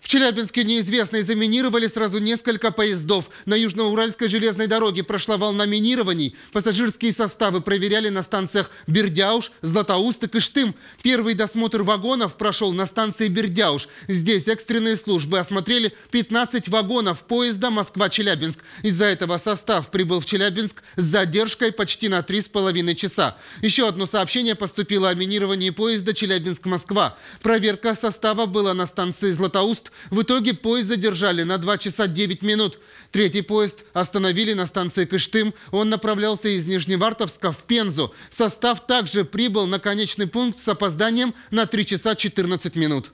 В Челябинске неизвестные заминировали сразу несколько поездов. На Южноуральской железной дороге прошла волна минирований. Пассажирские составы проверяли на станциях Бердяуш, Златоуст и Кыштым. Первый досмотр вагонов прошел на станции Бердяуш. Здесь экстренные службы осмотрели 15 вагонов поезда Москва-Челябинск. Из-за этого состав прибыл в Челябинск с задержкой почти на 3,5 часа. Еще одно сообщение поступило о минировании поезда Челябинск-Москва. Проверка состава была на станции Златоуст в итоге поезд задержали на 2 часа 9 минут. Третий поезд остановили на станции Кыштым. Он направлялся из Нижневартовска в Пензу. Состав также прибыл на конечный пункт с опозданием на 3 часа 14 минут.